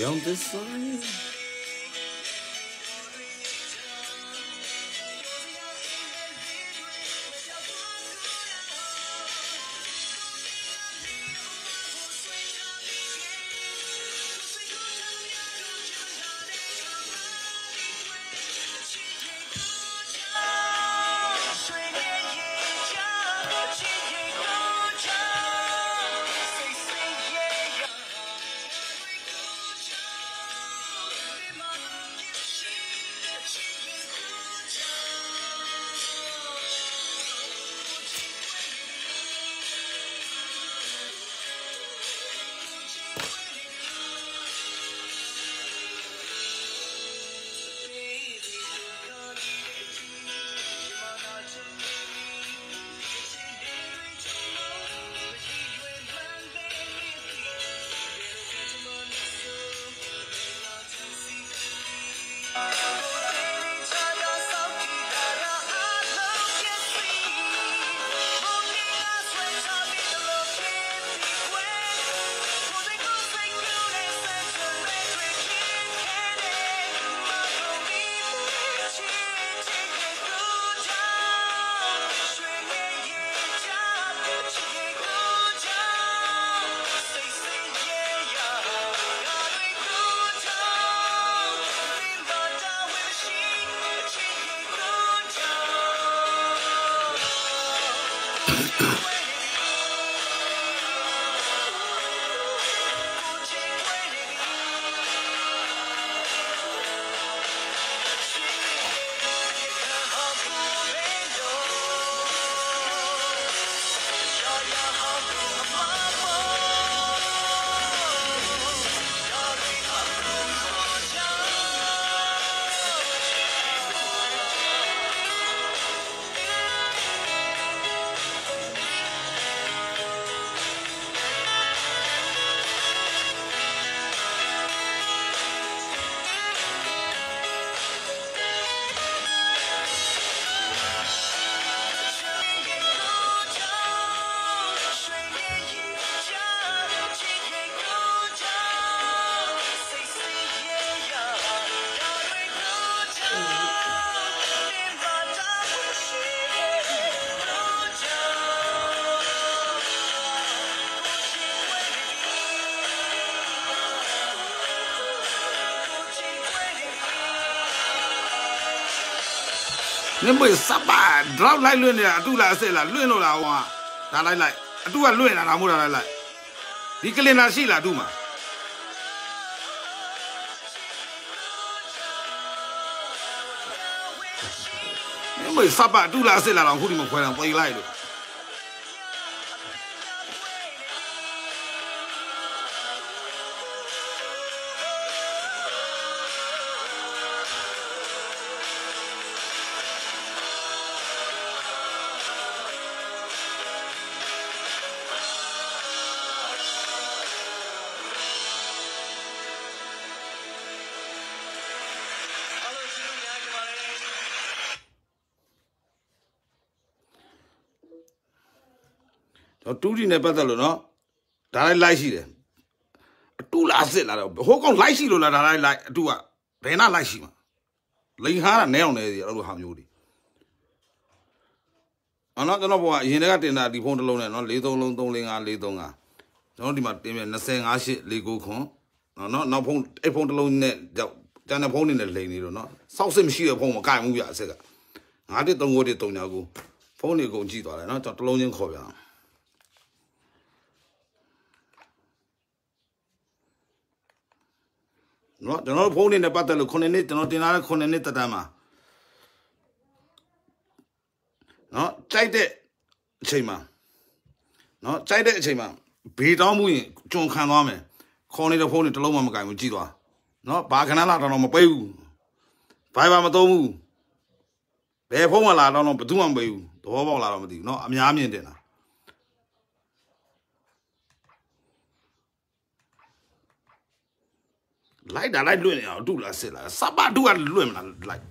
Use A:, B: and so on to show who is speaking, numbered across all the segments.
A: they on this side? င်းပွေစပ်ပါ drop လိုက်လွင့်နေတာအတူလားအစ်စ်လားလွင့်လို့လားဟောဒါလိုက်လိုက်အတူကလွင့်လာတာမို့လားလိုက်လိုက်ဒီကလင်နာရှိလားအတူမှာမင်းပွေစပ်ပါအတူလားအစ်စ်လားတော့ခုဒီမှာခွဲတာပွေလိုက်လို့တူတီနဲ့ပတ်သက်လို့နော်ဒါလိုက်လိုက်ရှိတယ်အတူလားစစ်လားတော့ဟိုကောင်လိုက်ရှိလို့လားဒါလိုက်လိုက်အတူကဘယ်နာလိုက်ရှိမှာလိန်ဟာတာနဲအောင်နေစီအဲ့လိုဟာမျိုးတွေအနော်ကျွန်တော်ဘောကအရင်ကတင်တာဒီဖုန်းတစ်လုံးနဲ့နော်၄၃လုံး၃၄၅၄၃၅ကျွန်တော်ဒီမှာတင်ပြ25ရှစ်49ခွန်နော်နော်နောက်ဖုန်းအဲ့ဖုန်းတစ်လုံးနဲ့ကြောက်တန်တဲ့ဖုန်းတွေနဲ့လိန်နေလို့နော်စောက်စစ်မရှိတဲ့ဖုန်းမကင်ဘူးပြအစ်က9 3 9 3 9 9ဖုန်းတွေအကုန်ကြည့်သွားတယ်နော်ကျွန်တော်တစ်လုံးချင်းခေါ်ပြန်နော်ကျွန်တော်ဖုန်းနဲ့ပတ်သက်လို့9နှစ်ကျွန်တော်တင်လာတဲ့9နှစ်တက်တမ်းမှာနော်ကြိုက်တဲ့အချိန်မှာနော်ကြိုက်တဲ့အချိန်မှာဘေးတောင်းမှုရင်ကျွန်ခံသွားမယ်ခေါင်းနေတဲ့ဖုန်းနဲ့တစ်လုံးမှမကင်ဘူးကြည့်သွားနော်ဘာခဏလာတော့မပိတ်ဘူးဘိုင်ဘာမသုံးဘူးဘယ်ဖုန်းမှလာတော့ဘယ်သူမှမပိတ်ဘူးသဘောပေါက်လာတော့မသိဘူးနော်အများမြင်တင်တာလိုက်တာလိုက်လွင့်နေအောင်တူလားစစ်လားစပါတူကလွင့်မလားလိုက်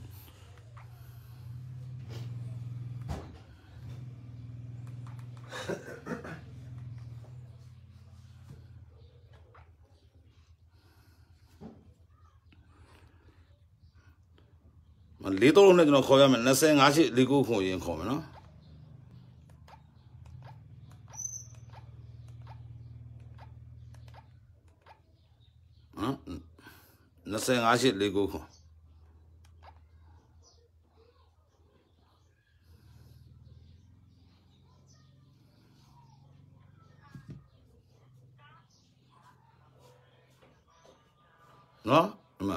A: မလေးတော့လည်းကျွန်တော်ခေါ်ရမယ်25ရှိလေးကိုခွန်ရင်ခေါ်မယ်နော်5849ခုနော်အမ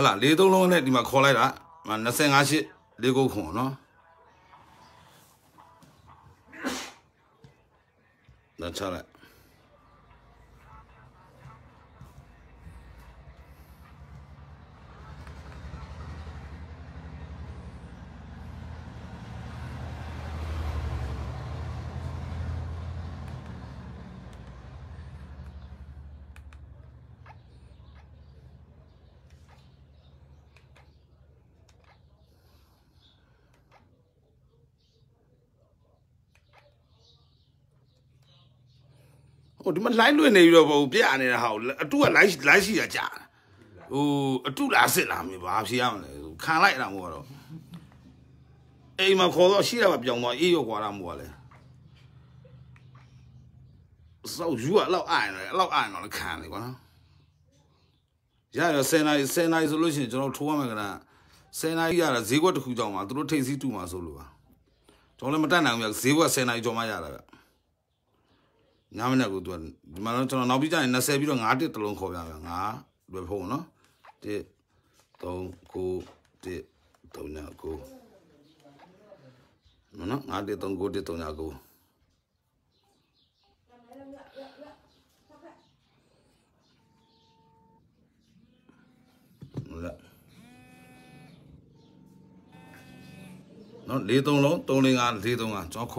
A: ဟလာလေးသုံးလုံးနဲ့ဒီမှာခေါ်လိုက်တာ25ရှစ်၄ခုခွန်နော် That's it. ဟိုဒီမှာ live လွင့်နေပြီးတော့ဟိုပြနေတာဟာအတူက live live ရှိတာကြာဟိုအတူလားစစ်လားမေးဘာဖြေရမလဲခံလိုက်တာမို့ကတော့အိမ်မှာခေါ်တော့ရှိတာပဲပြောင်းသွားအေးရောကွာတာမို့ကလည်းစောက်ယူအလောက်အိုင်လေအလောက်အိုင်တော့ခံလေကွာနော်ရရဆယ်နာရီဆယ်နာရီဆိုလို့ရှိရင်ကျွန်တော်ထိုးရမယ်ကလားဆယ်နာရီရတာဈေးကွက်တစ်ခုကြောင်းမှာသူတို့ထိတ်စီးတူမှာဆိုလို့ပါကျွန်တော်လည်းမတတ်နိုင်ဘူးပြဈေးကွက်ဆယ်နာရီကြောင်းမှရတာဗျညမနဲ့ကိုသူကဒီမှာတော့ကျွန်တော်နောက်ပြီးကြရင်20ပြီးတော့9တစ်တလုံးခေါ်ပြမယ်9လွယ်ဖုံးနော်1 3 9 1 3ည9နော်9တစ်3 9တစ်3ည9လာနော်၄၃လုံး၃၄၅၄၃ကကျွန်တော်ခေ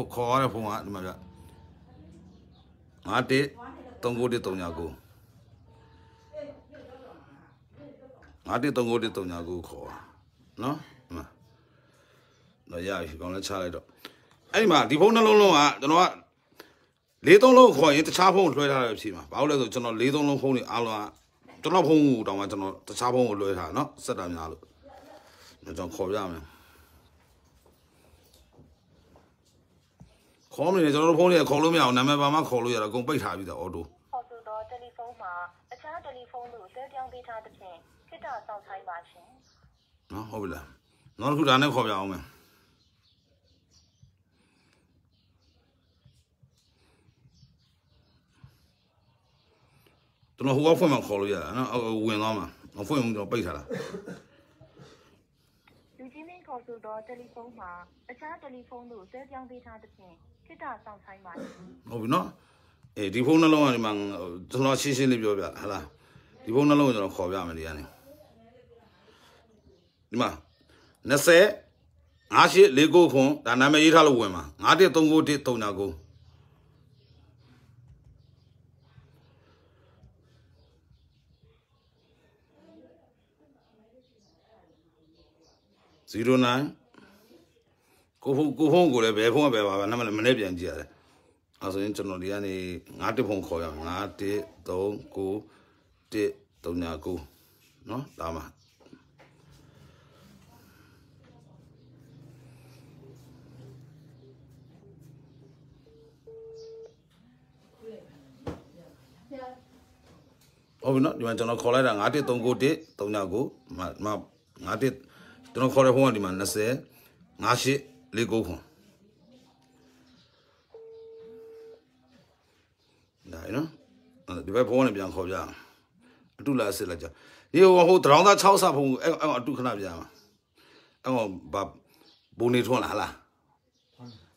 A: ါ်ခေါ်ရတဲ့ဖုန်းကဒီမှာဗျ5139 5139ခေါ်နော်တော့ရပြီကောင်းလဲချလိုက်တော့အဲ့ဒီမှာဒီဖုန်းနှလုံးလုံးကကျွန်တော်ကလေးသုံးလုံးခေါ်ရင်တခြားဖုန်းကိုလွှဲထားတယ်ဖြစ်မှာဘာလို့လဲဆိုကျွန်တော်လေးသုံးလုံးဖုန်းတွေအားလုံးကကျွန်တော်ဖုန်းကိုတောင်မှကျွန်တော်တခြားဖုန်းကိုလွှဲထားเนาะစက်တာများလို့ကျွန်တော်ခေါ်ပြမယ်ခေါ်နေတယ်ကျွန်တော်တို့ဖုန်းတွေကခေါ်လို့မရအောင်နာမည်ပါမှခေါ်လို့ရတာအကုန်ပိတ်ထားပြီးသားအော်တိုဟုတ်ဆိုတော့တယ်လီဖုန်းမှာအခြားတယ်လီဖုန်းတို့ဆွဲပြောင်းပေးထားတဲ့ဖြင့်ခေတ္တစောင့်ဆိုင်းပါရှင်နော်ဟုတ်ပြီလားနောက်တစ်ခုဒါနဲ့ခေါ်ပြအောင်မယ်ကျွန်တော်ဟိုကဖွင့်မှခေါ်လို့ရတာနော်ဝင်သွားမှာမဖွင့်ဘူးကျွန်တော်ပိတ်ထားတာခေါ်ဆိုသောတယ်လီဖုန်းမှာအခြားတယ်လီဖုန်းသို့ဆွဲပြောင်းပေးထားသဖြင့်ခိတ္တဆောင်ဆိုင်ပါသည်ဟုတ်ပြီနော်အဲဒီဖုန်းနှလုံးကဒီမှာကျွန်တော်ရှင်းရှင်းလေးပြောပြဟလားဒီဖုန်းနှလုံးကိုကျွန်တော်ခေါ်ပြမယ်ဒီကနေဒီမှာ20 58 49ဒါနာမည်ရေးထားလို့ဝင်ပါ9139139 09ကိုဖုန်းကိုဖုန်းကိုလည်းဘယ်ဖုန်းကဘယ်ပါပါနံပါတ်မနေ့ပြန်ကြည့်ရတယ်အဲဆိုရင်ကျွန်တော်ဒီကနေ9တစ်ဖုန်းခေါ်ရအောင်9 1 3 9 1 3 9เนาะဒါမှာဟုတ်ပြီနော်ဒီမှာကျွန်တော်ခေါ်လိုက်တာ91391 39ကိုမမ913ကျွန်တော်ခေါ်တဲ့ဖုန်းကဒီမှာ20 58 49ခွန်ဒါနော်ဒီဘက်ဖုန်းကနေပြန်ခေါ်ပြအတုလာစစ်လိုက်ကြဒီဟိုဟိုတရောင်းသား6ဆဖုန်းအဲ့အဲ့အတုခဏပြမှာအဲ့ဟိုဘာဘုံနေထွန်းလားဟလား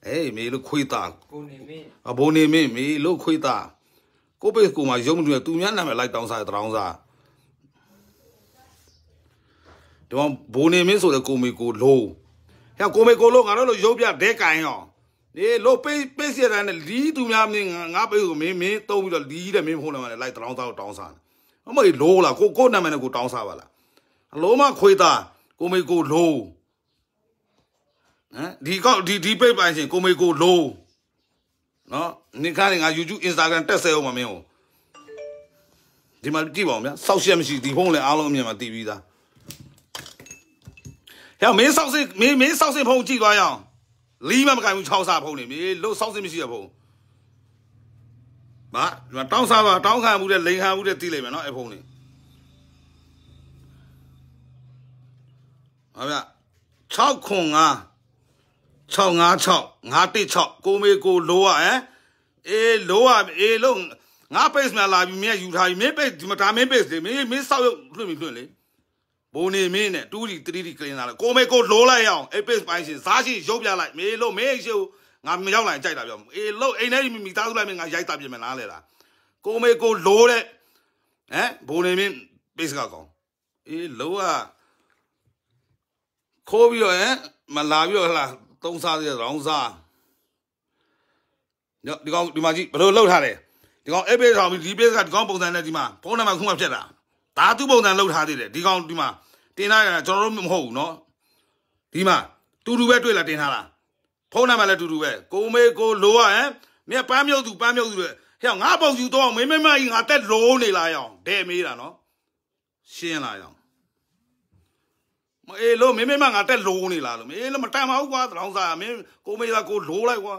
A: အေးမေလို့ခွေးသားကိုနေမင်းအဘုံနေမင်းမေလို့ခွေးသားကိုပိတ်ကူမှာရုံးမတွေ့သူများနာမည်လိုက်တောင်းစားတရောင်းစားဒီမှာဘိုးနေမင်းဆိုတဲ့ကိုမေကိုလိုဟဲ့ကိုမေကိုလိုငါတို့လိုရုပ်ပြဒဲကင်ရောဒီလိုပိတ်ပိတ်စီရတဲ့လီးသူများမင်းငါပိတ်ကိုမင်းမင်းတုံးပြီးတော့လီးတဲ့မင်းဖုန်းနံပါတ်နဲ့လိုက်တောင်းစားတောင်းစားအမေလိုလားကိုကိုနံပါတ်နဲ့ကိုတောင်းစားပါလားအလုံးမခွေသားကိုမေကိုလိုဟမ်ဒီကောက်ဒီဒီပိတ်ပိုင်ရှင် ကိုမေကိုလိုနော်နေခါနေငါ YouTube Instagram တက်ဆဲအောင်မမင်းဟိုဒီမှာကြည့်ပါဦးဗျာစောက်ရှက်မရှိဒီဖုန်းလည်းအားလုံးအမြင်မှာတည်ပြီးသားဟဲ့မင်းစောက်စင်မင်းမင်းစောက်စင်ဖုံးကြည့်သွားရအောင်လီးမမကင်ဘူး6စားဖုံးနေမင်းလှုပ်စောက်စင်မရှိရဖုံးမတောင်းစားပါတောင်းခံမှုတဲ့လိန်ခံမှုတဲ့သိလိမ့်မယ်နော်အဲ့ဖုံးနေဟာဗျ6ခွန်5 656 916ကိုမေကိုလိုอ่ะဟဲ့အေးလိုอ่ะအေးလုံးငါ page မှာလာပြီးမင်းယူထားပြီးမင်း page ဒီမှာဒါမင်း page လေမင်းမင်းစောက်ရုပ်လွှင့်ပြီးလွှင့်လေဘိုးနေမင်းနဲ့တူးဒီတတိတိကလင်လာလေကိုမေကိုလိုးလိုက်အောင်အပစ်ပိုင်းရှင်စားရှိရုပ်ပြလိုက်မေလို့မင်းရှို့ငါမရောက်လိုက်ကြိုက်တာပြောအေးလို့အိမ်ထဲမိမိသားစုလိုက်မင်းငါရိုက်တာပြင်မလားလေလားကိုမေကိုလိုးတဲ့ဟမ်ဘိုးနေမင်းပေးစကားကောင်းအေးလိုးကခိုးပြီးတော့ဟမ်မလာပြီးတော့ဟလားသုံးစားတဲ့ရောင်းစားဒီကောင်ဒီမှာကြည့်ဘယ်လိုလှုပ်ထားလဲဒီကောင်အပစ်ဆောင်ပြီးဒီပေးစကားဒီကောင်ပုံစံနဲ့ဒီမှာဖုန်းနံပါတ်ခုမှဖြတ်တာဒါသူ့ပုံစံလှုပ်ထားသေးတယ်ဒီကောင်ဒီမှာတင်ထားရတာကျွန်တော်တို့မဟုတ်ဘူးเนาะဒီမှာတူတူပဲတွေ့လာတင်ထားတာဖုန်းနံပါတ်လည်းတူတူပဲကိုမေကိုလိုရဟမ်မင်းပန်းမြုပ်သူပန်းမြုပ်သူလေဟဲ့ငါပုံယူတော့မင်းမမကြီးငါတက်လုံးနေလာရအောင်ဒဲမေးတာเนาะရှင်းလာရအောင်မအေးလို့မင်းမမငါတက်လုံးနေလာလို့မအေးလို့မတန်ပါဘူးကွာတောင်းစားမင်းကိုမေသာကိုလိုလိုက်ကွာ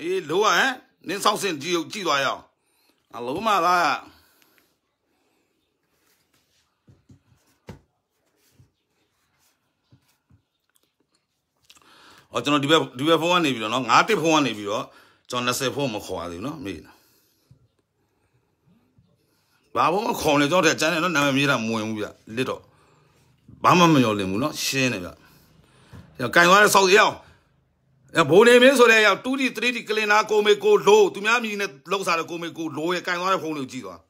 A: အေးလိုရဟမ်နင်းဆောင်စင်ကြည့်ကြည့်သွားရအောင်အလုံးမလားဟောကျွန်တော်ဒီဘက်ဒီဘက်ဖုန်းကနေပြီးတော့နော်ငါးတစ်ဖုန်းကနေပြီးတော့ကျွန်တော်20ဖုန်းမခေါ်ရသေးဘူးနော်မေးတာဘာဘုံမခေါ်လဲကြောက်တယ်ကျန်တယ်နော်နာမည်ရေးတာမဝင်ဘူးဗျလစ်တော့ဘာမှမရောလင်ဘူးနော်ရှင်းတယ်ဗျ။ရောက်ကင်သွားတဲ့စောက်ရောက်။ရဘိုးနေမင်းဆိုတဲ့ရောက် 2D 3D ကလင်နာကိုမေကိုလိုသူများမြည်နဲ့လောက်စားတဲ့ကိုမေကိုလိုရဲ့ကင်သွားတဲ့ဖုန်းတွေကိုကြည့်သွား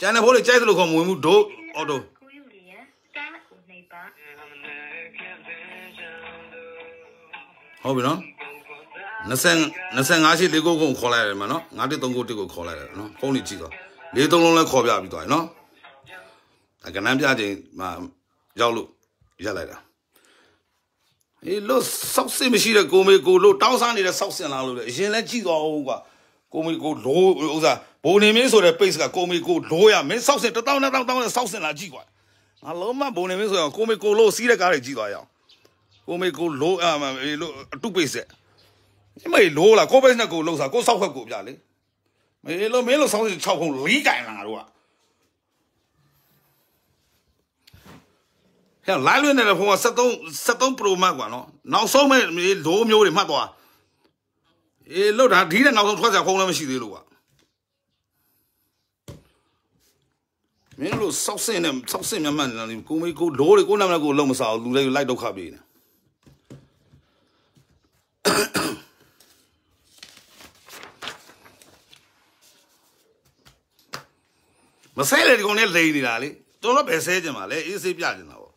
A: ကျန်တဲ့ဘိုးလေးကြိုက်သလိုခေါ်မဝင်ဘူးဒို့အော်တိုဟုတ်ပြီနော်20 25ရှိလေးကိုကိုခေါ်လိုက်ရတယ်မနော်9တိ3ကိုတိကိုခေါ်လိုက်ရတယ်နော်ဖုန်းလေးကြည့်တော့လေးသုံးလုံးလဲခေါ်ပြပြီးသွားပြီနော်အကနန်းပြချိန်မှာရောက်လို့ရက်လိုက်တာအေးလို့စောက်စစ်မရှိတဲ့ကိုမေကိုလို့တောင်းစားနေတဲ့စောက်စင်လာလို့လေအရင်လဲကြည့်သွားအောင်ကွာကိုမီကိုလိုးဥစားဘိုးနေမင်းဆိုတဲ့ page ကကိုမီကိုလိုးရမင်းစောက်စင်1000 1000 1000နဲ့စောက်စင်လာကြည့်ကွာငါလုံးမဘိုးနေမင်းဆိုရင်ကိုမီကိုလိုးစီးတဲ့ကားတွေကြည့်သွားရအောင်ကိုမီကိုလိုးအမလို့အတု page ဆက်အမေလိုးလားကို page နဲ့ကိုလုံးစားကိုစောက်ခွက်ကိုပြလေမေလို့မင်းလို့စောက်စင်6ခုလေးကြိုင်လာငါတို့ကဟဲ့ live လွှင့်နေတဲ့ဖုန်းက73 73 pro max กว่าเนาะနောက်ဆုံးမဲ့လိုးမျိုးတွေမှတ်သွားအေးလောက်တာဒီနဲ့နောက်ဆုံးထွက်စရာဖုန်းလည်းမရှိသေးလို့ကမင်းတို့စောက်စင်းနဲ့စောက်စင်းမြတ်မှန်နေတာလေကိုမေးကိုလိုးတွေကိုနာမည်ကိုလုံးမစားဘူးလူတွေကိုလိုက်ဒုက္ခပေးနေမဆဲလေဒီကောင်နဲ့လိန်နေတာလေတော်တော့ပဲဆဲကျင်ပါလေအေးဆေးပြကျင်တာပေါ့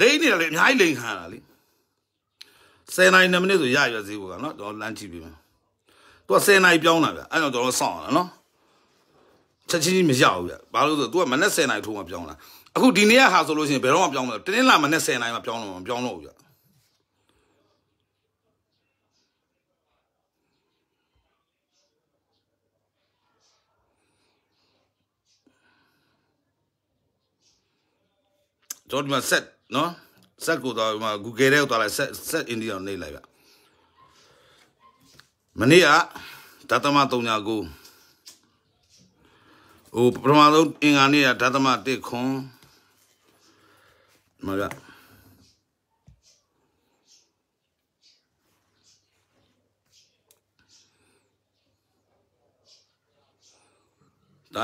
A: လိန်နေတာလေအများကြီးလိန်ခံတာလေ10နိုင်2မိနစ်ဆိုရရွယ်ဈေးပေါ့ကနော်တော့လမ်းကြည့်ပြီးမယ်။ तू က10နာရီပြောင်းတာဗျအဲ့တော့ကျွန်တော်စောင့်ရတာနော်။ချက်ချင်းမရဘူးဗျ။ဘာလို့လဲဆိုတော့ तू ကမနေ့10နာရီထိုးမှပြောင်းတာ။အခုဒီနေ့ကဟာဆိုလို့ရှိရင်ဘယ်တော့မှပြောင်းမလို့တင်းင်းလာမနေ့10နာရီမှပြောင်းတော့မပြောင်းတော့ဘူးဗျ။ကျွန်တော်ဒီမှာ set နော် set ကိုတော့ဒီမှာ Google ထဲကိုသွားလိုက် set set India ကိုနှိပ်လိုက်ဗျမနေ့ကဒသမ39ဟိုပထမဆုံးအင်္ဂါနေ့ကဒသမ1ခွန်မကဒါ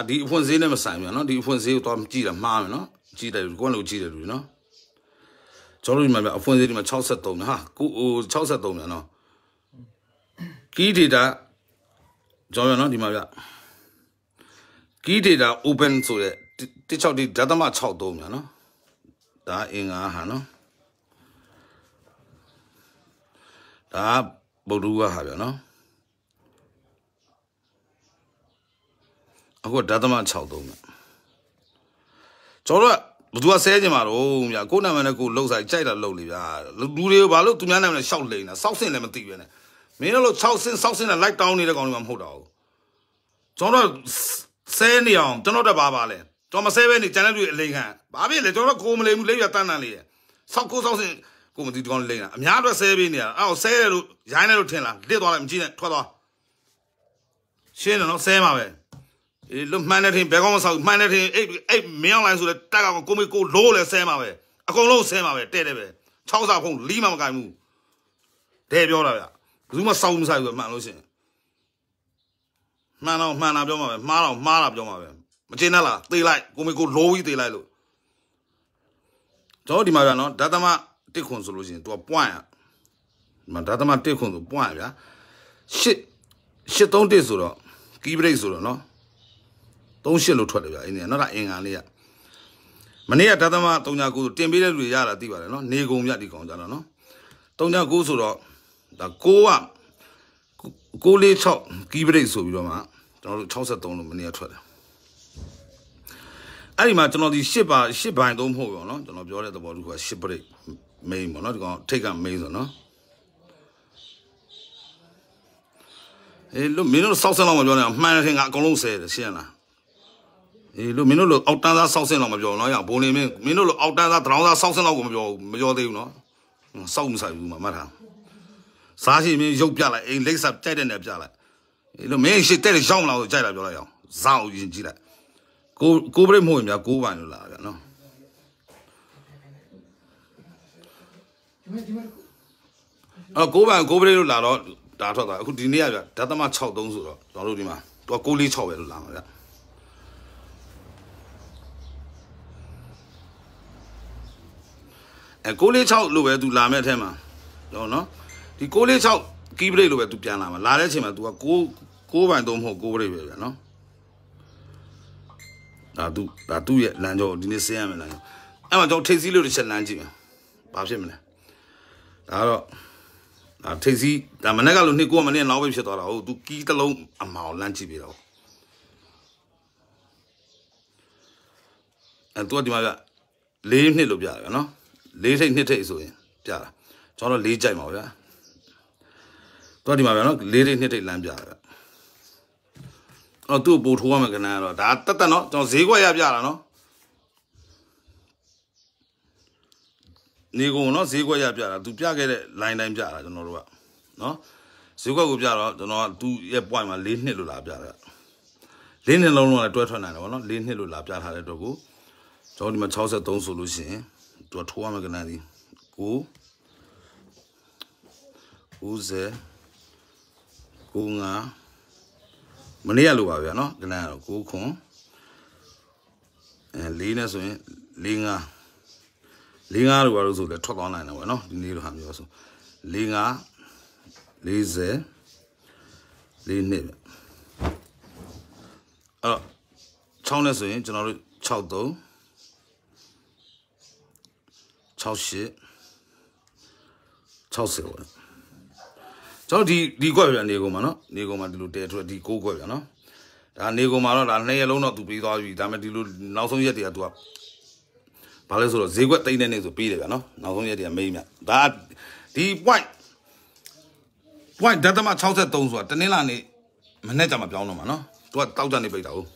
A: ဒီအဖွင့်ဈေးနဲ့မဆိုင်ဘူးနော်ဒီအဖွင့်ဈေးကိုတော့ကြည့်တာမှားမယ်နော်ကြည့်တယ်ကိုယ်ကလည်းကြည့်တယ်လူနော်ကျွန်တော်တို့ဒီမှာအဖွင့်ဈေးဒီမှာ63ဟာကို63နော် key data ကြောင်းရနော်ဒီမှာဗျ key data open ဆိုရဲ16ဒီဒသမ63ညာနော်ဒါအင်္ဂါဟာနော်ဒါဗုဒ္ဓဝါဟာဗျနော်အခုဒသမ63ညာကျွန်တော်ကဘသူကဆဲကျင်မှာတော့ဗျာကိုယ်နာမည်နဲ့ကိုယ်လှုပ်ဆိုင်ကြိုက်တာလှုပ်လေဗျာလူတွေကိုဘာလို့သူများနာမည်နဲ့ရှောက်လိန်တာစောက်စင်လည်းမသိပဲနဲ့မင်းတို့လို့6ဆင်း6ဆင်းနဲ့လိုက်တောင်းနေတဲ့ကောင်တွေမှမဟုတ်တော့ဘူးကျွန်တော်ဆဲနေအောင်ကျွန်တော်တက်ပါပါလဲကျွန်တော်မဆဲဘဲနေကျန်တဲ့လူအလိမ်ခံဘာဖြစ်လဲကျွန်တော်ကိုမလိမ်ဘူးလိမ်ရတန်းတန်းလေးရဆောက်ကိုဆောက်ဆင်းကိုမသိတကောင်လိမ်တာအများအတွက်ဆဲပေးနေတာအော်ဆဲရလို့ရိုင်းတယ်လို့ထင်လားလစ်သွားလိုက်မကြည့်နဲ့ထွက်သွားရှင်းတယ်နော်ဆဲမှာပဲအေးလွတ်မှန်းတဲ့ထင်ဘယ်ကောင်မဆောက်မှန်းတဲ့ထင်အိတ်အိတ်မင်းအောင်လိုင်းဆိုလဲတက်ကကိုမေကိုလိုးလဲဆဲမှာပဲအကုန်လုံးဆဲမှာပဲတဲ့တယ်ပဲ၆စာဖုံးလီးမှမကင်ဘူးတဲ့ပြောတာဗျာဘယ်သူမှစောင်းမဆိုင်ဘူးမှန်လို့ရှိရင်မှန်တော့မှန်တာပြောမှာပဲမှားတော့မှားတာပြောမှာပဲမကျေနပ်လားသေလိုက်ကိုမေကိုလိုးကြီးသေလိုက်လို့ကျွန်တော်ဒီမှာဗျာနော်ဓာတ်သမတစ်ခွန်ဆိုလို့ရှိရင် तू ပွန့်ရမဓာတ်သမတစ်ခွန်ဆိုပွန့်ရဗျာရှစ်ရှစ်သုံးတစ်ဆိုတော့ကီးဘရိတ်ဆိုတော့နော်သုံးရှစ်လို့ထွက်တယ်ဗျာအင်းကနော်ဒါအင်္ဂါလေးကမနေ့ကဓာတ်သမ39ဆိုတင်ပေးတဲ့လူတွေရတာသိပါတယ်နော်နေကုန်မြတ်ဒီကောင်ကြတော့နော်39ဆိုတော့ဒါကိုကကိုလေး6ကီးဘရိတ်ဆိုပြီးတော့မှကျွန်တော်တို့63လို့မနေ့ကထွက်တယ်အဲ့ဒီမှာကျွန်တော်ဒီ10ပါ10ဘိုင်တော့မဟုတ်ဘူးเนาะကျွန်တော်ပြောတဲ့သဘောတူက10ဘရိတ် main ပေါ့เนาะဒီကောင်ထိတ်က main ဆိုเนาะအေးလို့မင်းတို့စောက်စင်းလောက်မပြောနဲ့အမှန်တကယ်ကအကုန်လုံးဆဲတယ်ရှင်းလားအေးလို့မင်းတို့လိုအောက်တန်းသားစောက်စင်းလောက်မပြောနော်ရဘုံနေမင်းမင်းတို့လိုအောက်တန်းသားတရောင်းသားစောက်စင်းလောက်ကိုမပြောမပြောသေးဘူးနော်စောက်မဆိုင်ဘူးမှာမှတ်ထားစားရှိမင်းရုပ်ပြလိုက်အိမ်လိမ့်စာကြိုက်တဲ့နယ်ပြလိုက်အဲ့လိုမင်းရှိတဲ့ရောက်မလာလို့ကြိုက်တာပြောလိုက်အောင်ဇောင်းရင်ကြည့်လိုက်ကိုကိုပြိမဟုတ်ရင်များကိုပိုင်လို့လာဗျာနော်အော်ကိုပိုင်ကိုပြိလို့လာတော့ဒါထွက်သွားအခုဒီနေ့ကဗျာဓာတ်မ63ဆိုတော့ကျွန်တော်တို့ဒီမှာသူက646ပဲလို့လာမှာဗျာအဲ646လို့ပဲသူလာမဲ့အထက်မှာတော့နော်ဒီ646 key break လို့ပဲ तू ပြန်လာမှာလာတဲ့အချိန်မှာ तू က6 6ပိုင်းတော့မဟုတ်6 break ပဲဗျာနော်ဒါ तू ဒါ तू ရဲ့လမ်းကြောဒီနေ့ဆင်းရမယ်လမ်းကြောအဲ့မှာကျွန်တော်ထိတ်စီးလို့တစ်ချက်လမ်းကြည့်မယ်ဘာဖြစ်မလဲဒါတော့ဒါထိတ်စီးဒါမနေ့ကလို့နှစ်ကိုမနေ့နောက်ပဲဖြစ်သွားတာဟုတ် तू ကီးတစ်လုံးအမောင်လမ်းကြည့်ပြီးတော့အဲ့ तू ကဒီမှာက၄နှစ်လို့ပြတယ်ဗျာနော်၄ထိတ်နှစ်ထိတ်ဆိုရင်ပြတာကျွန်တော်၄ကြိုက်ပါဗျာသူကဒီမှာဗျာနော်လေးတွေနှစ်ထိပ်လမ်းပြတာဗျအော်သူ့ကိုပို့ထိုးရမယ်ကဏ္ဍကတော့ဒါတတ်တတ်နော်ကျွန်တော်ဈေးကွက်ရပြတာနော်နေကုန်နော်ဈေးကွက်ရပြတာသူပြခဲ့တဲ့ line တိုင်းပြတာကျွန်တော်တို့ကနော်ဈေးကွက်ကိုပြတော့ကျွန်တော်ကသူ့ရဲ့ point မှာ၄နှစ်လို့လာပြတာ၄နှစ်လုံးလုံးကတွဲထွက်နိုင်တယ်ဗောနော်၄နှစ်လို့လာပြထားတဲ့အတွက်ကိုကျွန်တော်ဒီမှာ63ဆိုလို့ရှိရင်သူကထိုးရမယ်ကဏ္ဍဒီ9 90 9မနေ့ကလိုပါဗျာနော်ကလန်းကတော့9ခွန်အဲ၄နဲ့ဆိုရင်၄5၄5လို့ပါလို့ဆိုလဲထွက်သွားနိုင်တယ်ဗျာနော်ဒီနေ့လိုဟာမျိုးဆို၄5 40 4နှစ်ဗျအဲ့တော့6နဲ့ဆိုရင်ကျွန်တော်တို့63 68 60ပေါ့ကျွန်တော်ဒီဒီကွက်ပြန်နေကုန်မှာနော်နေကုန်မှာဒီလိုတဲထွက်ဒီကိုးကွက်ပြန်နော်ဒါနေကုန်မှာတော့ဒါနှစ်ရက်လုံးတော့သူပေးသွားပြီဒါပေမဲ့ဒီလိုနောက်ဆုံးရက်တည်းကသူကဘာလဲဆိုတော့ဈေးကွက်တိမ့်တဲ့နေ့ဆိုပေးတယ်ဗျာနော်နောက်ဆုံးရက်တည်းကမိမ့်မြဒါဒီ point point ဒသမ63ဆိုတာတနင်္လာနေ့မနေ့ကမှပြောင်းတော့မှာနော်သူကတောက်ကြနေပိတ်တာဟုတ်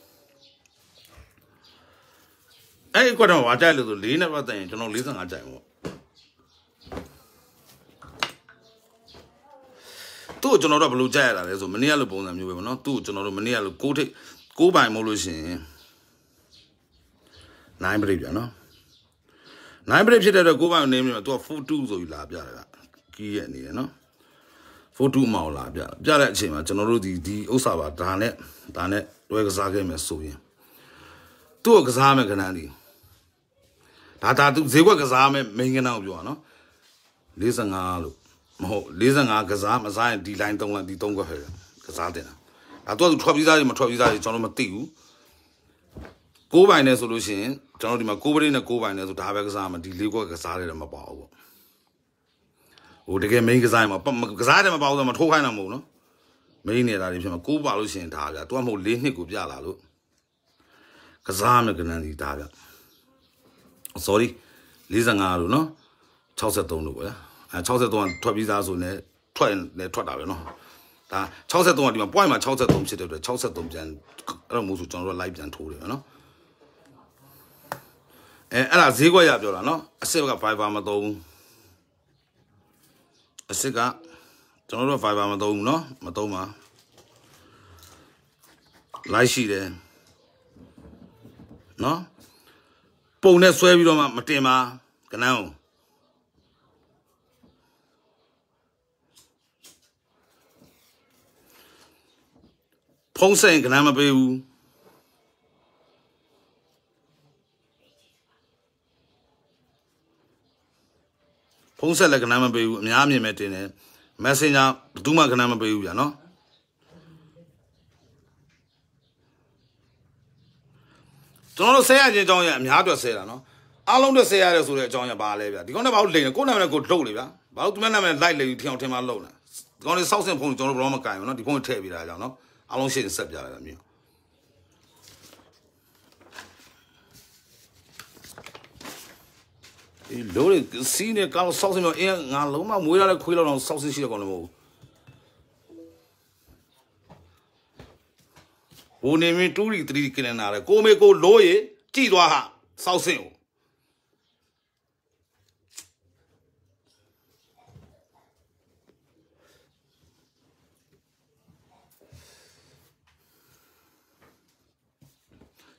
A: အဲ့ကွက်တော့ဘာကြိုက်လို့ဆို၄နဲ့ပတ်သက်ရင်ကျွန်တော်45ကြိုက်ပေါ့သူ့ကိုကျွန်တော်တို့ကဘယ်လိုကြိုက်ရတာလဲဆိုမနေ့ကလိုပုံစံမျိုးပဲပေါ့နော်သူ့ကိုကျွန်တော်တို့မနေ့ကလိုကိုးထိတ်ကိုးပိုင်မဟုတ်လို့ရှိရင်9 break ပြန်နော်9 break ဖြစ်တဲ့အတွက်ကိုးပိုင်နေမျိုးကသူက42ဆိုပြီးလာပြတာကကီးရဲ့အနေနဲ့နော်42မောင်လာပြပြတဲ့အချိန်မှာကျွန်တော်တို့ဒီဒီဥစ္စာပါဒါနဲ့ဒါနဲ့တွဲကစားခဲ့မယ်ဆိုရင်သူ့ကိုကစားမယ်ခဏလေးဒါဒါသူဈေးကွက်ကစားမယ်မိန်းကနာကိုပြောတာနော်45လို့မဟုတ်45ကစားမစားရင်ဒီ line 3 line ဒီ3ခွက်ပဲကစားတင်တာဒါတော့သူထွက်ပြီးသားတွေမထွက်ပြီးသားတွေကျွန်တော်မသိဘူးကိုးပိုင်နဲ့ဆိုလို့ရှိရင်ကျွန်တော်ဒီမှာကိုးပရိနဲ့ကိုးပိုင်နဲ့ဆိုဒါပဲကစားမှာဒီလေးခွက်ကစားတယ်တော့မပါဘူးပေါ့ဟိုတကယ် main ကစားရင်မကစားတယ်မပါဘူးဆိုတော့မထိုးခိုင်းတာမဟုတ်နော် main နေတာတွေဖြစ်မှာကိုးပါလို့ရှိရင်ဒါဗျာသူကမဟုတ်၄နှစ်ကိုပြလာလို့ကစားမယ်ကနန်ဒီဒါဗျ sorry 45လို့နော်63လို့ပေါ့ဗျာ63ထွက်ပြီးသားဆိုလည်းထွက်လည်းထွက်တာပဲနော်ဒါ63ကဒီမှာ point မှာ63ဖြစ်တဲ့အတွက်63ပြန်အဲ့လိုမျိုးဆိုကျွန်တော်တို့ live ပြန်ထိုးတယ်ပဲနော်အဲအဲ့ဒါဈေးကွက်ရပြောတာနော် အစစ်က fiber မသုံးဘူးအစစ်ကကျွန်တော်တို့ fiber မသုံးဘူးနော်မသုံးပါ live ရှိတယ်နော်ပုံနဲ့ဆွဲပြီးတော့မှမတင်ပါကနန်းအောင်ုံးဆက်ရင်ကနမ်းမပေးဘူးဖုံးဆက်လည်းကနမ်းမပေးဘူးအများအမြင်ပဲတင်တယ် messenger ဘယ်သူမှကနမ်းမပေးဘူးဗျာနော်ကျွန်တော်တို့ဆဲရခြင်းအကြောင်းရအများအတွက်ဆဲတာနော်အားလုံးအတွက်ဆဲရတယ်ဆိုတဲ့အကြောင်းရပါလဲဗျာဒီကောင်တော့ဘာလို့လိန်လဲကိုယ်နာမည်ကိုလှုပ်လေဗျာဘာလို့သူမနာမည်လိုက်လေထင်အောင်ထင်မှလှုပ်လားဒီကောင်တွေစောက်စင်ဖုန်းကျွန်တော်တို့ဘယ်တော့မှကင်ဘူးနော်ဒီဖုန်းထည့်ပေးတာကြောင့်နော်အားလုံးရှင်းဆက်ပြလိုက်တာမြင်ဒီလိုရင်စီးနေကောင်းဆောက်စင်းတော့အင်းငါလုံးမမွေးရတဲ့ခွေးလောက်တော့ဆောက်စင်းရှိရကောင်လည်းမဟုတ်ဘူးဟိုနေမင်းတူရီ3ကလနာလေကိုမေကိုလိုးရေကြည်သွားဟာဆောက်စင်းကို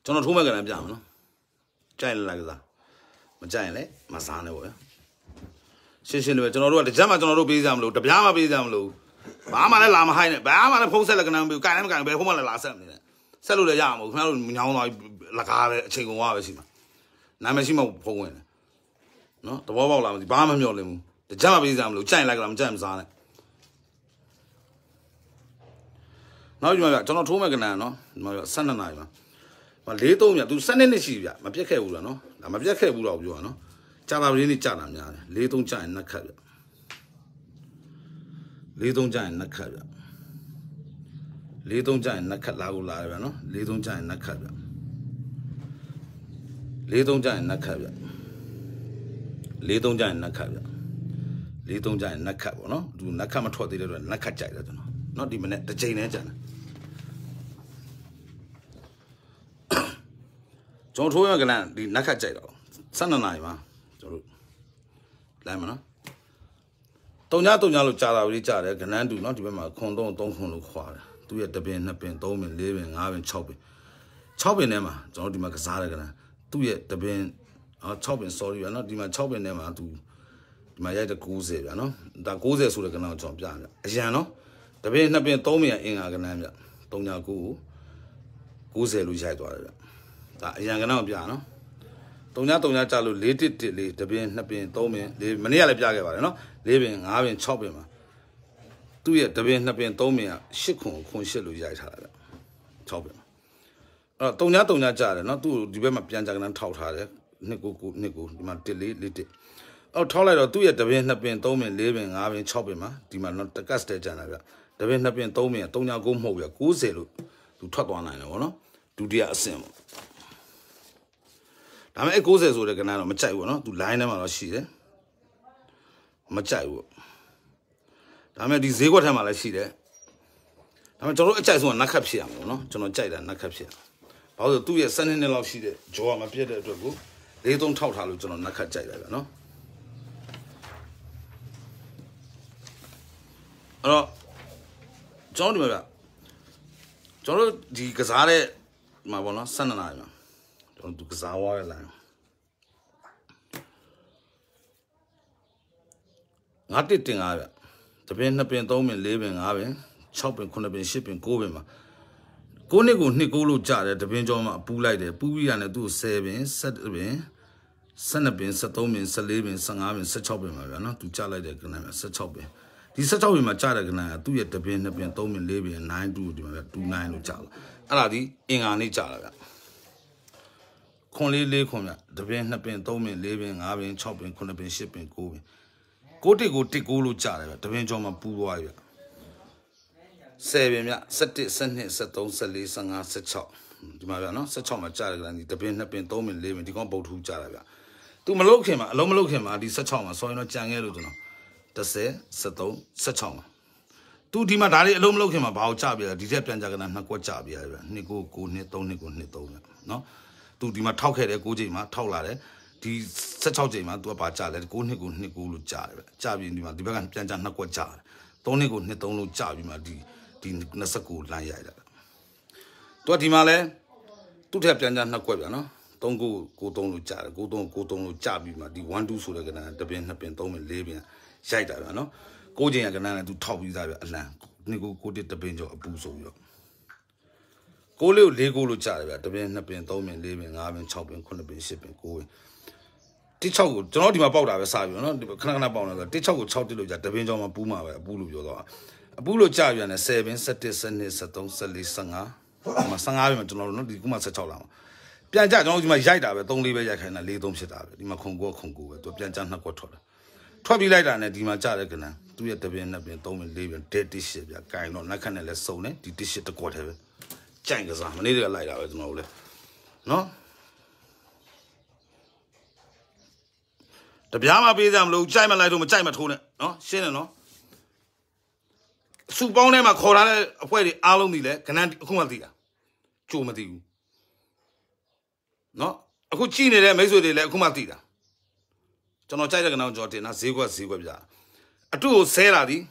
A: ကျွန်တော်ထိုးမဲ့ကလန်ပြအောင်နော်ကြိုက်လားကစားမကြိုက်ရင်လည်းမစားနဲ့ပေါ့ဗျာရှင်းရှင်းလေးပဲကျွန်တော်တို့ကတကြမ်းမှကျွန်တော်တို့ပေးစရာမလိုတပြားမှပေးစရာမလိုဘာမှလည်းလာမဟိုင်းနဲ့ဘာမှလည်းဖုံးဆက်လည်းကနမ်းပြီးကိုင်လည်းမကိုင်ဘယ်ဖုံးမှလည်းလာဆက်မနေနဲ့ဆက်လို့လည်းရမှာမဟုတ်ခင်ဗျားတို့ညောင်းသွားလကားပဲအချိန်ကုန်သွားပဲရှိမှာနာမည်ရှိမှဖုံးဝင်တယ်နော်တဘောပေါက်လာမသိဘာမှမမျောလင်းဘူးတကြမ်းမှပေးစရာမလိုကြိုက်လိုက်ကြလားမကြိုက်မစားနဲ့နောက်ကြည့်မှာဗျကျွန်တော်ထိုးမဲ့ကနမ်းနော်ဒီမှာဗျ12နာရီမှာမလေးသုံးပြန်သူ7နှစ်ရှိပြမပြက်ခဲ့ဘူးလားနော်ဒါမပြက်ခဲ့ဘူးတော့ပြောတာနော်ကြာတာပရင်းနေကြာတာများတယ်လေးသုံးကြာရင်နှစ်ခတ်ပြလေးသုံးကြာရင်နှစ်ခတ်ပြလေးသုံးကြာရင်နှစ်ခတ်လာကိုလာရပြနော်လေးသုံးကြာရင်နှစ်ခတ်ပြလေးသုံးကြာရင်နှစ်ခတ်ပြလေးသုံးကြာရင်နှစ်ခတ်ပြလေးသုံးကြာရင်နှစ်ခတ်ပေါ့နော်သူနှစ်ခတ်မထွက်သေးတဲ့အတွက်နှစ်ခတ်ကြိုက်တယ်ကျွန်တော်နော်ဒီမနေ့တစ်ချိန်တည်းကြာတယ်ကျွန်တော်ထိုးရကလန်ဒီနက်ခတ်ကြိုက်တော့12နာရီမှာကျွန်တော်တို့လမ်းမနော်တုံညာတုံညာလို့ကြာတာလေးကြာတယ်ကနန်းတူနော်ဒီဘက်မှာခွန်သုံးသုံးခွန်လို့ခွာတယ်သူ့ရဲ့တပင်နှစ်ပင်သုံးပင်လေးပင်ငါးပင်6ပင်6ပင်ထဲမှာကျွန်တော်ဒီမှာကစားတယ်ကနန်းသူ့ရဲ့တပင်အော်6ပင် sorry ဗျာနော်ဒီမှာ6ပင်ထဲမှာသူဒီမှာရိုက်တဲ့90ဗျာနော်ဒါ90ဆိုတဲ့ကနန်းကိုကျွန်တော်ပြဗျာအရန်နော်တပင်နှစ်ပင်သုံးပင်အင်္ဂါကနန်းဗျာတုံညာ9ကို90လို့ရိုက်သွားတယ်ဗျာဒါအရန်ကနောက်ပြနော်တုံညာတုံညာကြလို့၄တစ်တစ်လေးတပင် နှစ်ပင်သုံးပင်လေးမနေ့ကလည်းပြခဲ့ပါတယ်နော်၄ပင်၅ပင်၆ပင်မှာသူ့ရဲ့တပင်နှစ်ပင်သုံးပင်ကရှစ်ခွန်ခွန်ရှစ်လို့ရိုက်ထားတာ6ပင်မှာအဲ့တော့တုံညာတုံညာကြတယ်နော်သူ့ဒီဘက်မှာပြန်ကြကနန်းထောက်ထားတယ်နှစ်ကိုကိုနှစ်ကိုဒီမှာတစ်လေးလေးတစ်အော်ထောက်လိုက်တော့သူ့ရဲ့တပင်နှစ်ပင်သုံးပင်လေးပင်ငါးပင်၆ပင်မှာဒီမှာတော့တကတ်စတဲ့ကြံတာဗျတပင်နှစ်ပင်သုံးပင်သုံးညာကိုမဟုတ်ဗျ90လို့သူထွက်သွားနိုင်တယ်ဗောနော်ဒုတိယအဆင့်ပေါ့ဒါပေမဲ့အဲ့60ဆိုတဲ့ကဏ္ဍတော့မကြိုက်ဘူးเนาะသူ line ထဲမှာတော့ရှိတယ်မကြိုက်ဘူးဒါပေမဲ့ဒီဈေးကွက်ထဲမှာလည်းရှိတယ်ဒါပေမဲ့ကျွန်တော်အကြိုက်ဆုံးကနတ်ခတ်ဖြစ်ရမှာပေါ့เนาะကျွန်တော်ကြိုက်တာနတ်ခတ်ဖြစ်ရဘာလို့သူ့ရဲ့7နှစ်လောက်ရှိတဲ့ဂျောကမပြတ်တဲ့အတွက်ကိုလေးသုံးထောက်ထားလို့ကျွန်တော်နတ်ခတ်ကြိုက်တာဗျာเนาะအဲ့တော့ကျွန်တော်ဒီမှာဗျကျွန်တော်ဒီကစားတဲ့မှာပေါ့နော်12နာရီမှာသူကစားဝါရလာငါတစ်တင်ကားဗျတပင်နှစ်ပင်သုံးပင်လေးပင်ငါးပင်6ပင်9ပင်10ပင်9ပင်မှာကိုနှစ်ကိုနှစ်ကိုလို့ကြတယ်တပင်ကျော်မှာအပူလိုက်တယ်ပူပြီးရတယ်သူ့10ပင်7ပင်12ပင်13ပင်14ပင်15ပင်16ပင်မှာဗျာနော်သူကြလိုက်တဲ့ကဏ္ဍမှာ16ပင်ဒီ16ပင်မှာကြတဲ့ကဏ္ဍကသူ့ရဲ့တပင်2ပင်3ပင်4ပင်9 2ဒီမှာဗျာ29လို့ကြလာအဲ့ဒါဒီအင်္ဂါနေ့ကြလာဗျာခွန်လေးလေးခွန်မြတပင်နှစ်ပင်သုံးပင်လေးပင်ငါးပင်၆ပင်9ပင်10ပင်9ပင်ကိုတစ်ကိုတစ်ကိုလို့ကြားတယ်ဗျတပင်ကျော်မှာပူးသွားပြီဗျ10ပင်ဗျ17 12 13 14 15 16ဒီမှာဗျနော်16မှာကြားတယ်ကလည်းဒီတပင်နှစ်ပင်သုံးပင်လေးပင်ဒီကောင်ပုတ်ထူးကြားတယ်ဗျသူမလုတ်ခင်မှာအလုံးမလုတ်ခင်မှာဒီ16မှာဆိုရင်တော့ကြံခဲ့လို့ကျွန်တော်10 13 16မှာသူဒီမှာဒါလေးအလုံးမလုတ်ခင်မှာဘာကိုကြပြလဲဒီထက်ပြန်ကြကနနှစ်ကွက်ကြပြရပြ2 9 9 2 3 2 9 3ဗျနော်သူဒီမှာထောက်ခဲ့တယ်6ချိန်မှာထောက်လာတယ်ဒီ16ချိန်မှာသူကပါကြလဲ9နှစ်ကို2ကိုလို့ကြတယ်ပဲကြပြီးဒီမှာဒီဘက်ကပြန်ကြ2ကွက်ကြတယ်3နှစ်ကို2 3လို့ကြပြီးမှဒီဒီ29လမ်းရိုက်တာသူကဒီမှာလဲသူ့ထက်ပြန်ကြ2ကွက်ပြန်နော်3ကို9 3လို့ကြတယ်9 3 9 3လို့ကြပြီးမှဒီ1 2ဆိုတဲ့ကဏ္ဍတပင်2ပင်3ပင်4ပင်ရိုက်တာပြန်နော်ကိုချိန်ကကဏ္ဍနဲ့သူထောက်ပြီးသားပြအလံ2ကို9 1တပင်ကျော်အပူဆိုပြီးတော့ကိုလေးကို၄ကိုလို့ကြားတယ်ဗျာတပင်း၂ပင်း၃ပင်း၄ပင်း၅ပင်း၆ပင်း9ပင်း10ပင်း9ပင်းတစ်ချောက်ကိုကျွန်တော်ဒီမှာပေါက်တာပဲစားပြီနော်ခဏခဏပေါက်နေဆိုတစ်ချောက်ကို6တစ်လို့ကြာတပင်းကြောင်မှာပူးမှာပဲအပူလို့ပြောတော့အပူလို့ကြာပြန်တယ်7ပင်း17 12 13 14 15မှာ15ပဲကျွန်တော်တို့နော်ဒီခုမှ16လာမှာပြန်ကြကျွန်တော်ဒီမှာရိုက်တာပဲ3 4ပဲရိုက်ခိုင်းတာ4 3ဖြစ်တာပဲဒီမှာခုံကောခုံကိုပဲသူပြန်ကြနှစ်ကွက်ထွက်တယ်ထွက်ပြီးလိုက်တာနဲ့ဒီမှာကြတဲ့ကနန်သူ့ရဲ့တပင်းနှစ်ပင်း3ပင်း4ပင်းဒက်တစ်ရှစ်ပြကင်တော့နှက်ခက်နဲ့လဲစုံတယ်ဒီတစ်ရှစ်တစ်ကွက်တည်းပဲကြိုက်ကစားမနေ့တည်းကလိုက်တာပဲကျွန်တော်တို့လေနော်တပြားမှပေးစရာမလိုကြိုက်မလိုက်တော့မကြိုက်မထိုးနဲ့နော်ရှင်းတယ်နော်စူပေါင်းထဲမှာခေါ်ထားတဲ့အဖွဲ့တွေအားလုံးဒီလေခဏအခုမှသိတာကြိုမသိဘူးနော်အခုကြည်နေတဲ့မိတ်ဆွေတွေလည်းအခုမှသိတာကျွန်တော်ကြိုက်တဲ့ကနောင်ကျွန်တော်တင်တာဈေးကွက်ဈေးကွက်ပြအတူကိုဆဲလာသည်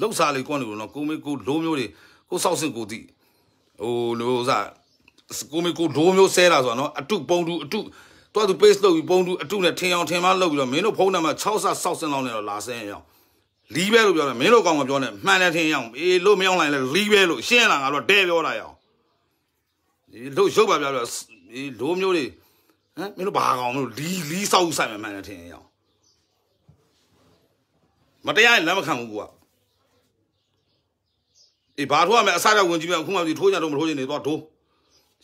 A: လှုပ်စားလေကွန်းလို့တော့ကိုမေကိုလိုမျိုးတွေကိုစောက်စင်ကိုသိဟိုလိုစားကိုမီကိုဒိုးမျိုးဆဲတာဆိုတော့နော်အတုပုံတူအတုတော်သူ paste လုပ်ပြီးပုံတူအတုနဲ့ထင်အောင်ထင်မှလောက်ပြီးတော့မင်းတို့ဖုန်းနံပါတ်6ဆဆောက်စင်းလောက်နဲ့တော့လာစင်းရအောင်လီးပဲလို့ပြောတယ်မင်းတို့ကောင်မပြောနဲ့မှန်တယ်ထင်ရအောင်အေးလို့မရောက်နိုင်လဲလီးပဲလို့ရှင်းလာငါတော့တဲပြောတာရအောင်ဒီလို့ရုပ်ပါပြတော့ဒီလိုမျိုးတွေဟမ်မင်းတို့ဘာကောင်မလို့လီးလီးဆောက်ဆိုင်မှန်တယ်ထင်ရအောင်မတရားရင်လက်မခံဘူးကွာအေးဘာထိုးရမလဲအစရဝင်ကြည့်မြအခုမှဒီထိုးကြတော့မထိုးချင်နေတော့ထိုး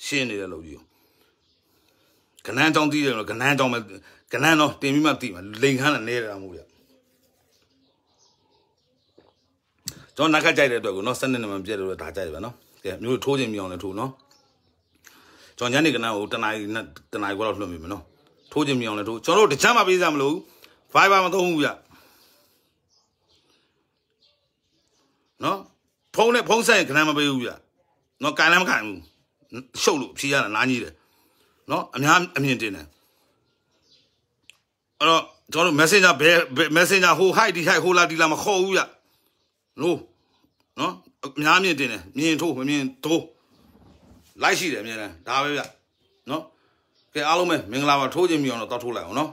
A: ရှင်းနေတယ်လို့ကြီးကနန်းတောင်းတီးတယ်လို့ကနန်းတောင်းမယ်ကနန်းတော့တင်ပြီးမှတီးမှာလိန်ခမ်းနဲ့နေတာမဟုတ်ဘူးကျွန်တော်နောက်ခက်ကြိုက်တဲ့အတွက်ကိုနော်စနစ်နံပါတ်ပြည့်လို့ဒါကြိုက်ပဲနော်ကဲမျိုးထိုးခြင်းမြောင်းလဲထိုးနော်ကျွန်တော်ညနေကနန်းကိုတနားရီတနားရီခွဲလောက်လွှတ်ပြီးမယ်နော် ထိုးခြင်းမြောင်းလဲထိုးကျွန်တော်တို့တခြားမပေးစားမလို့ Viber မသုံးဘူးဗျနော်ုံးနဲ့ဖုံးဆိုင်ခဏမပေးဘူးဗျနော်ကန်လည်းမကန်ဘူးရှုပ်လို့ဖြေးရတာနားကြီးတယ်နော်အများအမြင်တင်တယ်အဲ့တော့ကျွန်တော်တို့ messenger ဘယ် messenger ဟို high ဒီ high ဟိုလာဒီလာမခေါ်ဘူးဗျလို့နော်အများအမြင်တင်တယ်မြင်ထိုးမမြင်ထိုးလိုက်ရှိတယ်အများတန်းဒါပဲဗျနော်ကဲအားလုံးပဲမင်္ဂလာပါထိုးခြင်းမြောင်တော့တောက်ထိုးလိုက်အောင်နော်